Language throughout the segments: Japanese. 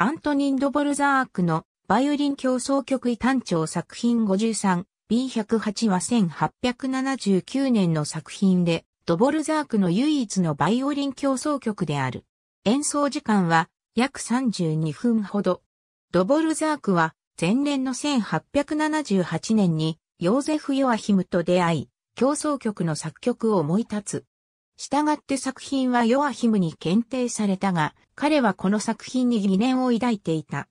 アントニン・ドボルザークのバイオリン競争曲異単調作品 53B108 は1879年の作品で、ドボルザークの唯一のバイオリン競争曲である。演奏時間は約32分ほど。ドボルザークは前年の1878年にヨーゼフ・ヨアヒムと出会い、競争曲の作曲を思い立つ。従って作品はヨアヒムに検定されたが、彼はこの作品に疑念を抱いていた。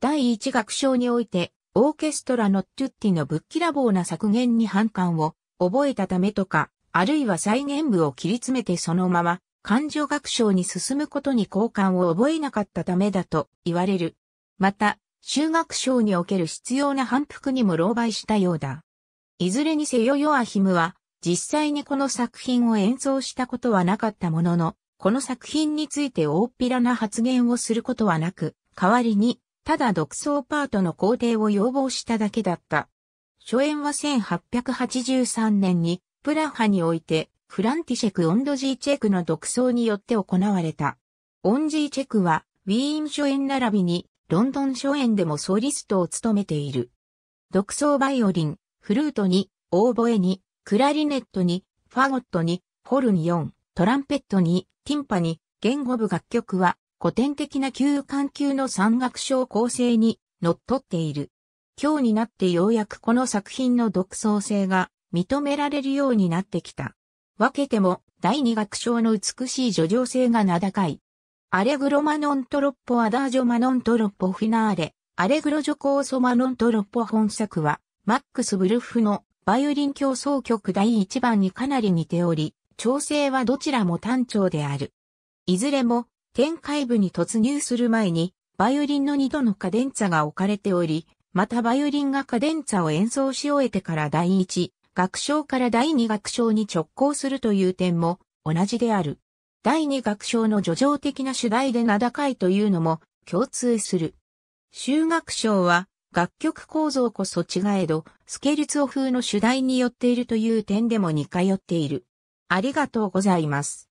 第一楽章において、オーケストラのトゥッティのぶっきらぼうな削減に反感を覚えたためとか、あるいは再現部を切り詰めてそのまま、感情楽章に進むことに好感を覚えなかったためだと言われる。また、修学章における必要な反復にも狼狽したようだ。いずれにせよヨアヒムは、実際にこの作品を演奏したことはなかったものの、この作品について大っぴらな発言をすることはなく、代わりに、ただ独奏パートの工程を要望しただけだった。初演は1883年に、プラハにおいて、フランティシェク・オンドジーチェクの独奏によって行われた。オンジーチェクは、ウィーン初演並びに、ロンドン初演でもソリストを務めている。独奏バイオリン、フルートに、オーボエに、クラリネットに、ファゴットに、ホルン4、トランペットに、ティンパに、言語部楽曲は古典的な旧環級の三楽章構成にのっとっている。今日になってようやくこの作品の独創性が認められるようになってきた。分けても第二楽章の美しい叙情性が名高い。アレグロマノントロッポアダージョマノントロッポフィナーレ、アレグロジョコーソマノントロッポ本作は、マックス・ブルフのバイオリン競争曲第1番にかなり似ており、調整はどちらも単調である。いずれも、展開部に突入する前に、バイオリンの2度のカデンツァが置かれており、またバイオリンがカデンツァを演奏し終えてから第1楽章から第2楽章に直行するという点も同じである。第2楽章の叙情的な主題で名高いというのも共通する。修学章は楽曲構造こそ違えど、スケルツォ風の主題によっているという点でも似通っている。ありがとうございます。